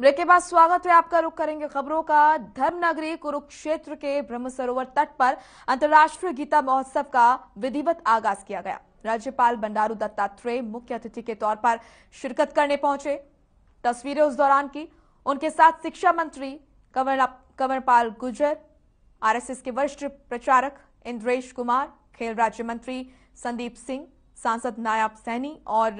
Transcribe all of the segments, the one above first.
break के बाद स्वागत है आपका रुख करेंगे खबरों का धर्मनगरी कुरुक्षेत्र के ब्रह्म सरोवर तट पर अंतर्राष्ट्रीय गीता महोत्सव का विधिवत आगाज किया गया राज्यपाल बंडारू दत्तात्रेय मुख्य अतिथि के तौर पर शिरकत करने पहुंचे तस्वीरें उस दौरान की उनके साथ शिक्षा मंत्री कंवरपाल गुर्जर आरएसएस के वरिष्ठ प्रचारक इंद्रेश कुमार खेल राज्य मंत्री संदीप सिंह सांसद नायाब सैनी और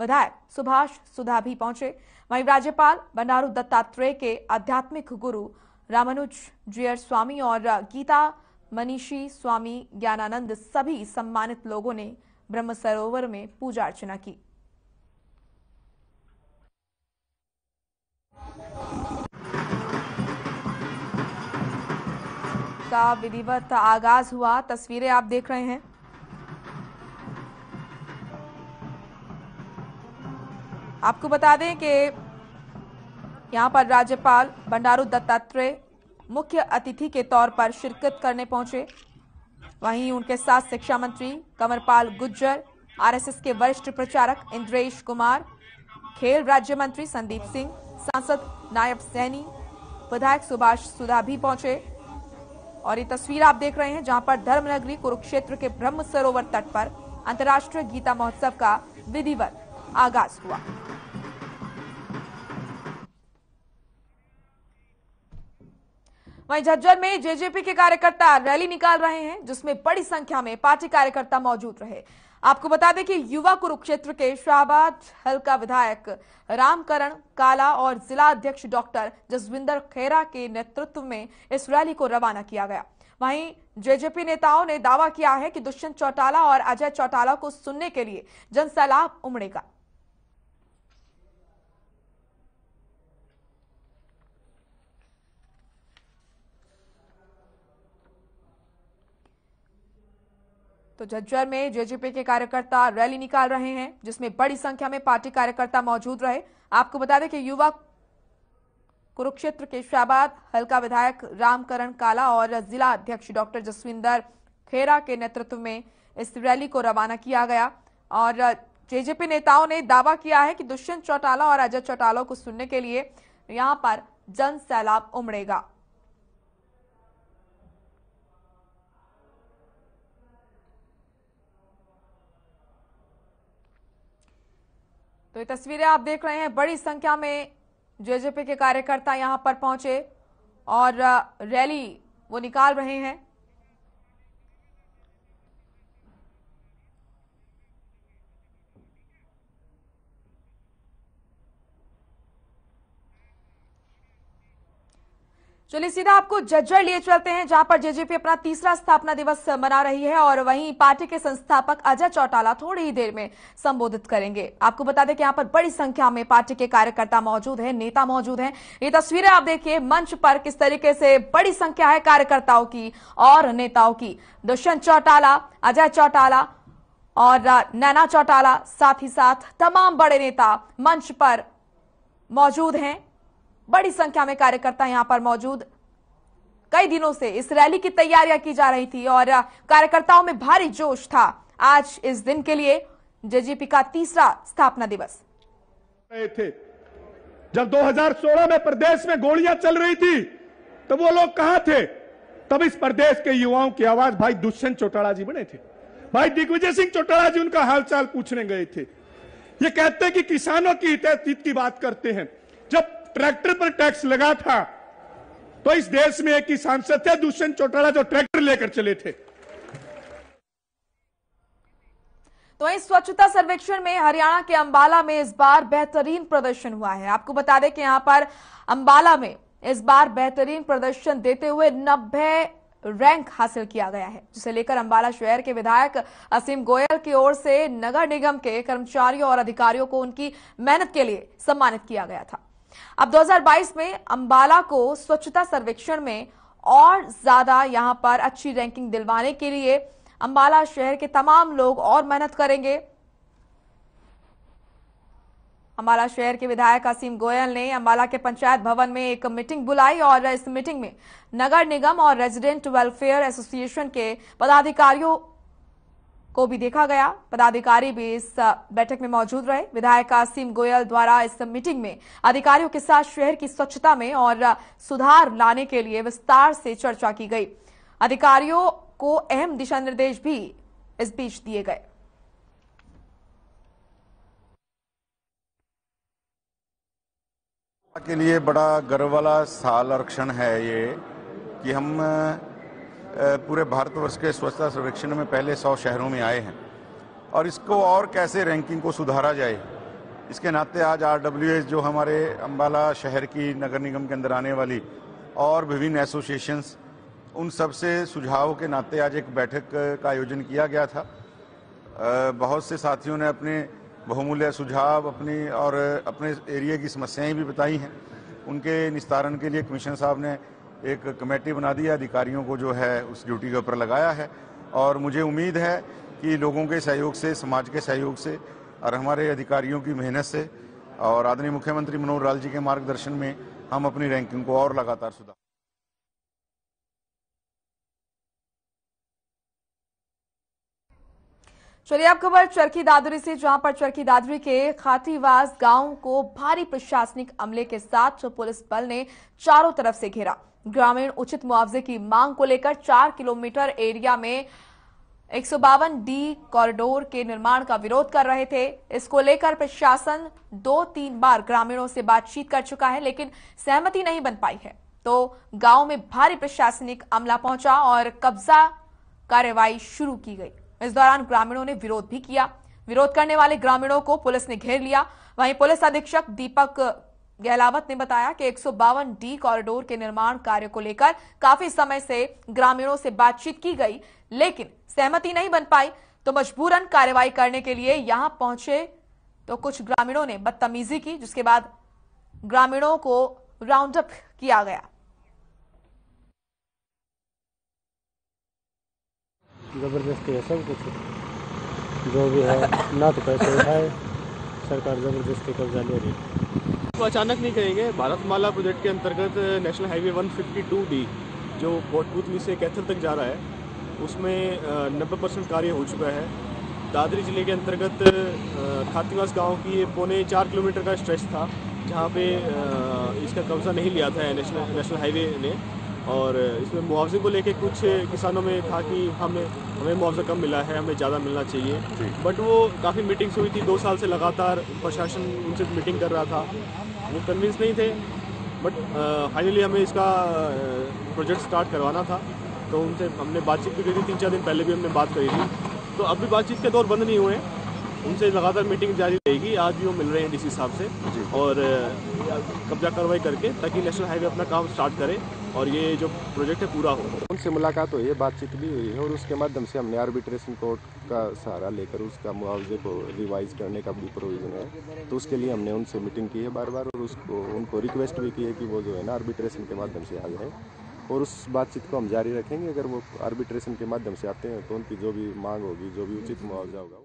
विधायक सुभाष सुधा भी पहुंचे वहीं राज्यपाल बंडारू दत्तात्रेय के आध्यात्मिक गुरु रामानुज जियर स्वामी और गीता मनीषी स्वामी ज्ञानानंद सभी सम्मानित लोगों ने ब्रह्म सरोवर में पूजा अर्चना की का विधिवत आगाज हुआ तस्वीरें आप देख रहे हैं आपको बता दें कि यहाँ पर राज्यपाल बंडारू दत्तात्रेय मुख्य अतिथि के तौर पर शिरकत करने पहुंचे वहीं उनके साथ शिक्षा मंत्री कंवरपाल गुज्जर आरएसएस के वरिष्ठ प्रचारक इंद्रेश कुमार खेल राज्य मंत्री संदीप सिंह सांसद नायब सैनी विधायक सुभाष सुधा भी पहुंचे और ये तस्वीर आप देख रहे हैं जहां पर धर्मनगरी कुरुक्षेत्र के ब्रह्म सरोवर तट पर अंतर्राष्ट्रीय गीता महोत्सव का विधिवत आगाज हुआ वहीं झज्जर में जेजेपी के कार्यकर्ता रैली निकाल रहे हैं जिसमें बड़ी संख्या में पार्टी कार्यकर्ता मौजूद रहे आपको बता दें कि युवा कुरुक्षेत्र के शाहबाद हल्का विधायक रामकरण काला और जिला अध्यक्ष डॉक्टर जसविंदर खेरा के नेतृत्व में इस रैली को रवाना किया गया वहीं जेजेपी नेताओं ने दावा किया है कि दुष्यंत चौटाला और अजय चौटाला को सुनने के लिए जनसैलाब उमड़ेगा तो झज्जर में जेजेपी के कार्यकर्ता रैली निकाल रहे हैं जिसमें बड़ी संख्या में पार्टी कार्यकर्ता मौजूद रहे आपको बता दें कि युवा कुरुक्षेत्र के शाबाद हल्का विधायक रामकरण काला और जिला अध्यक्ष डॉक्टर जसविंदर खेरा के नेतृत्व में इस रैली को रवाना किया गया और जेजेपी नेताओं ने दावा किया है कि दुष्यंत चौटाला और अजय चौटाला को सुनने के लिए यहां पर जन सैलाब उमड़ेगा तो ये तस्वीरें आप देख रहे हैं बड़ी संख्या में जेजेपी के कार्यकर्ता यहां पर पहुंचे और रैली वो निकाल रहे हैं चलिए सीधा आपको जज्जर लिए चलते हैं जहां पर जेजेपी अपना तीसरा स्थापना दिवस मना रही है और वहीं पार्टी के संस्थापक अजय चौटाला थोड़ी ही देर में संबोधित करेंगे आपको बता दें कि यहां पर बड़ी संख्या में पार्टी के कार्यकर्ता मौजूद हैं नेता मौजूद हैं ये तस्वीरें आप देखिए मंच पर किस तरीके से बड़ी संख्या है कार्यकर्ताओं की और नेताओं की दुष्यंत चौटाला अजय चौटाला और नैना चौटाला साथ ही साथ तमाम बड़े नेता मंच पर मौजूद हैं बड़ी संख्या में कार्यकर्ता यहां पर मौजूद कई दिनों से इस रैली की तैयारियां की जा रही थी और कार्यकर्ताओं में भारी जोश था आज इस दिन के लिए जेजीपी का तीसरा स्थापना दिवस थे जब 2016 में प्रदेश में गोलियां चल रही थी तो वो लोग कहा थे तब इस प्रदेश के युवाओं की आवाज भाई दुष्यंत चौटाला जी बने थे भाई दिग्विजय सिंह चौटाला जी उनका हालचाल पूछने गए थे ये कहते कि किसानों की हित की बात करते हैं जब ट्रैक्टर पर टैक्स लगा था तो इस देश में एक ही सांसद थे दुष्यंत चौटाला जो ट्रैक्टर लेकर चले थे तो इस स्वच्छता सर्वेक्षण में हरियाणा के अंबाला में इस बार बेहतरीन प्रदर्शन हुआ है आपको बता दें कि यहां पर अंबाला में इस बार बेहतरीन प्रदर्शन देते हुए नब्बे रैंक हासिल किया गया है जिसे लेकर अंबाला शहर के विधायक असीम गोयल की ओर से नगर निगम के कर्मचारियों और अधिकारियों को उनकी मेहनत के लिए सम्मानित किया गया था अब 2022 में अंबाला को स्वच्छता सर्वेक्षण में और ज्यादा यहां पर अच्छी रैंकिंग दिलवाने के लिए अंबाला शहर के तमाम लोग और मेहनत करेंगे अम्बाला शहर के विधायक असीम गोयल ने अम्बाला के पंचायत भवन में एक मीटिंग बुलाई और इस मीटिंग में नगर निगम और रेजिडेंट वेलफेयर एसोसिएशन के पदाधिकारियों को भी देखा गया पदाधिकारी भी इस बैठक में मौजूद रहे विधायक आसीम गोयल द्वारा इस मीटिंग में अधिकारियों के साथ शहर की स्वच्छता में और सुधार लाने के लिए विस्तार से चर्चा की गई अधिकारियों को अहम दिशा निर्देश भी इस बीच दिए गए के लिए बड़ा गर्व वाला साल आरक्षण है ये कि हम पूरे भारतवर्ष के स्वच्छता सर्वेक्षण में पहले सौ शहरों में आए हैं और इसको और कैसे रैंकिंग को सुधारा जाए इसके नाते आज आर जो हमारे अम्बाला शहर की नगर निगम के अंदर आने वाली और विभिन्न एसोसिएशंस उन सब से सुझाव के नाते आज एक बैठक का आयोजन किया गया था बहुत से साथियों ने अपने बहुमूल्य सुझाव अपनी और अपने एरिया की समस्याएं भी बताई हैं उनके निस्तारण के लिए कमिश्नर साहब ने एक कमेटी बना दी है अधिकारियों को जो है उस ड्यूटी के ऊपर लगाया है और मुझे उम्मीद है कि लोगों के सहयोग से समाज के सहयोग से और हमारे अधिकारियों की मेहनत से और आदरणीय मुख्यमंत्री मनोहर लाल जी के मार्गदर्शन में हम अपनी रैंकिंग को और लगातार सुधार चलिए अब खबर चरखी दादरी से जहां पर चरखी दादरी के खातीवास गांव को भारी प्रशासनिक अमले के साथ पुलिस बल ने चारों तरफ से घेरा ग्रामीण उचित मुआवजे की मांग को लेकर चार किलोमीटर एरिया में एक डी कॉरिडोर के निर्माण का विरोध कर रहे थे इसको लेकर प्रशासन दो तीन बार ग्रामीणों से बातचीत कर चुका है लेकिन सहमति नहीं बन पाई है तो गांव में भारी प्रशासनिक अमला पहुंचा और कब्जा कार्रवाई शुरू की गई इस दौरान ग्रामीणों ने विरोध भी किया विरोध करने वाले ग्रामीणों को पुलिस ने घेर लिया वहीं पुलिस अधीक्षक दीपक गहलावत ने बताया कि एक डी कॉरिडोर के निर्माण कार्य को लेकर काफी समय से ग्रामीणों से बातचीत की गई लेकिन सहमति नहीं बन पाई तो मजबूरन कार्रवाई करने के लिए यहां पहुंचे तो कुछ ग्रामीणों ने बदतमीजी की जिसके बाद ग्रामीणों को राउंड अप किया गया जबरदस्ती है सब कुछ जो भी है ना तो पैसे है सरकार जबरदस्ती कब्जा ले रही है तो अचानक नहीं कहेंगे भारतमाला प्रोजेक्ट के अंतर्गत नेशनल हाईवे 152 डी जो कोटपूतली से कैथल तक जा रहा है उसमें नब्बे परसेंट कार्य हो चुका है दादरी ज़िले के अंतर्गत खातीवास गांव की ये पौने चार किलोमीटर का स्ट्रेच था जहाँ पे इसका कब्ज़ा नहीं लिया था नेशनल नेशनल हाईवे ने और इसमें मुआवजे को लेके कुछ किसानों में था कि हमें हमें मुआवजा कम मिला है हमें ज़्यादा मिलना चाहिए बट वो काफ़ी मीटिंग्स हुई थी दो साल से लगातार प्रशासन उनसे मीटिंग कर रहा था वो कन्विंस नहीं थे बट फाइनली हमें इसका प्रोजेक्ट स्टार्ट करवाना था तो उनसे हमने बातचीत भी करी थी तीन चार दिन पहले भी हमने बात करी थी तो अभी बातचीत के दौर बंद नहीं हुए उनसे लगातार मीटिंग जारी रहेगी आज भी वो मिल रहे हैं डीसी साहब से और कब्जा कार्रवाई करके ताकि नेशनल हाईवे अपना काम स्टार्ट करें और ये जो प्रोजेक्ट है पूरा हो उनसे मुलाकात हुई है बातचीत भी हुई है और उसके माध्यम से हमने आर्बिट्रेशन कोर्ट का सहारा लेकर उसका मुआवजे को रिवाइज करने का भी प्रोविज़न है तो उसके लिए हमने उनसे मीटिंग की है बार बार और उसको उनको रिक्वेस्ट भी की है कि वो जो है ना आर्बिट्रेशन के माध्यम से आ जाए और उस बातचीत को हम जारी रखेंगे अगर वो आर्बिट्रेशन के माध्यम से आते हैं तो उनकी जो भी मांग होगी जो भी उचित मुआवजा होगा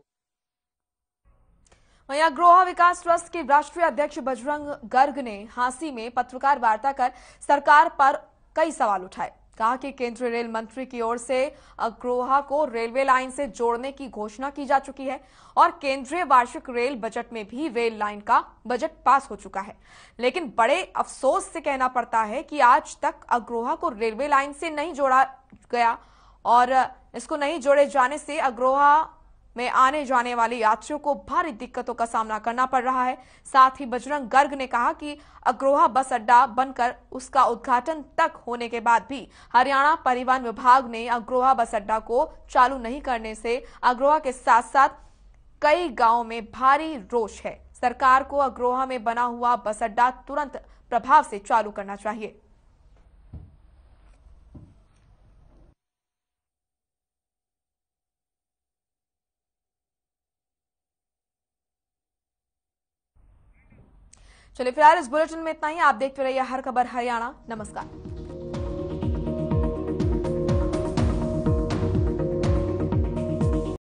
वहीं अग्रोहा विकास ट्रस्ट के राष्ट्रीय अध्यक्ष बजरंग गर्ग ने हांसी में पत्रकार वार्ता कर सरकार पर कई सवाल उठाए कहा कि केंद्रीय रेल मंत्री की ओर से अग्रोहा को रेलवे लाइन से जोड़ने की घोषणा की जा चुकी है और केंद्रीय वार्षिक रेल बजट में भी रेल लाइन का बजट पास हो चुका है लेकिन बड़े अफसोस से कहना पड़ता है कि आज तक अग्रोहा को रेलवे लाइन से नहीं जोड़ा गया और इसको नहीं जोड़े जाने से अग्रोहा में आने जाने वाले यात्रियों को भारी दिक्कतों का सामना करना पड़ रहा है साथ ही बजरंग गर्ग ने कहा कि अग्रोहा बस अड्डा बनकर उसका उद्घाटन तक होने के बाद भी हरियाणा परिवहन विभाग ने अग्रोहा बस अड्डा को चालू नहीं करने से अग्रोहा के साथ साथ कई गाँव में भारी रोष है सरकार को अग्रोहा में बना हुआ बस अड्डा तुरंत प्रभाव से चालू करना चाहिए चलिए फिलहाल इस बुलेटिन में इतना ही आप देखते रहिए हर खबर हरियाणा नमस्कार